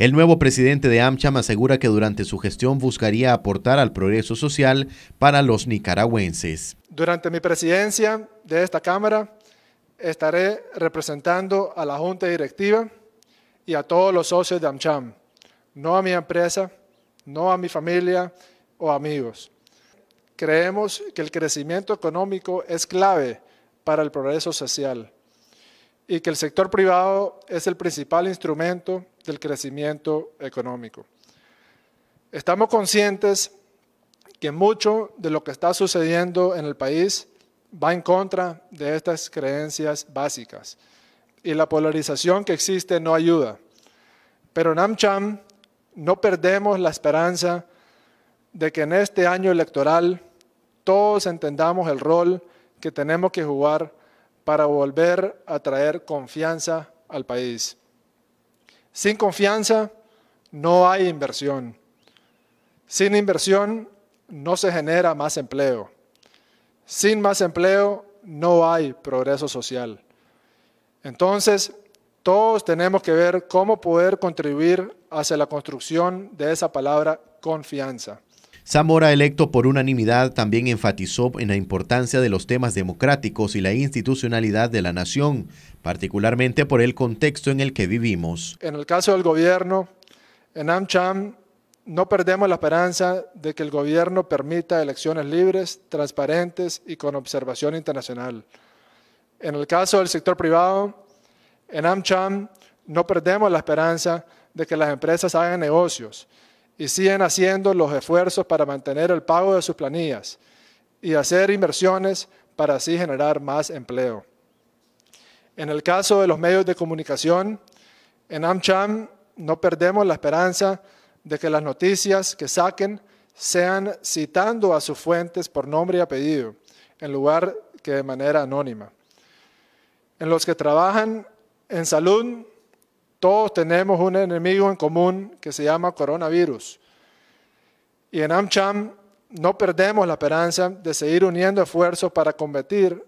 El nuevo presidente de AmCham asegura que durante su gestión buscaría aportar al progreso social para los nicaragüenses. Durante mi presidencia de esta Cámara estaré representando a la Junta Directiva y a todos los socios de AmCham, no a mi empresa, no a mi familia o amigos. Creemos que el crecimiento económico es clave para el progreso social y que el sector privado es el principal instrumento del crecimiento económico. Estamos conscientes que mucho de lo que está sucediendo en el país va en contra de estas creencias básicas y la polarización que existe no ayuda. Pero en AmCham no perdemos la esperanza de que en este año electoral todos entendamos el rol que tenemos que jugar para volver a traer confianza al país. Sin confianza no hay inversión. Sin inversión no se genera más empleo. Sin más empleo no hay progreso social. Entonces, todos tenemos que ver cómo poder contribuir hacia la construcción de esa palabra confianza. Zamora, electo por unanimidad, también enfatizó en la importancia de los temas democráticos y la institucionalidad de la nación, particularmente por el contexto en el que vivimos. En el caso del gobierno, en AmCham no perdemos la esperanza de que el gobierno permita elecciones libres, transparentes y con observación internacional. En el caso del sector privado, en AmCham no perdemos la esperanza de que las empresas hagan negocios y siguen haciendo los esfuerzos para mantener el pago de sus planillas y hacer inversiones para así generar más empleo. En el caso de los medios de comunicación, en AmCham no perdemos la esperanza de que las noticias que saquen sean citando a sus fuentes por nombre y apellido, en lugar que de manera anónima. En los que trabajan en salud, todos tenemos un enemigo en común que se llama coronavirus. Y en AmCham no perdemos la esperanza de seguir uniendo esfuerzos para combatir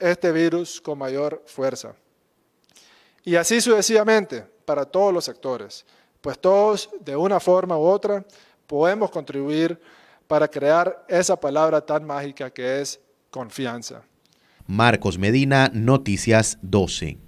este virus con mayor fuerza. Y así sucesivamente para todos los sectores, pues todos de una forma u otra podemos contribuir para crear esa palabra tan mágica que es confianza. Marcos Medina, Noticias 12.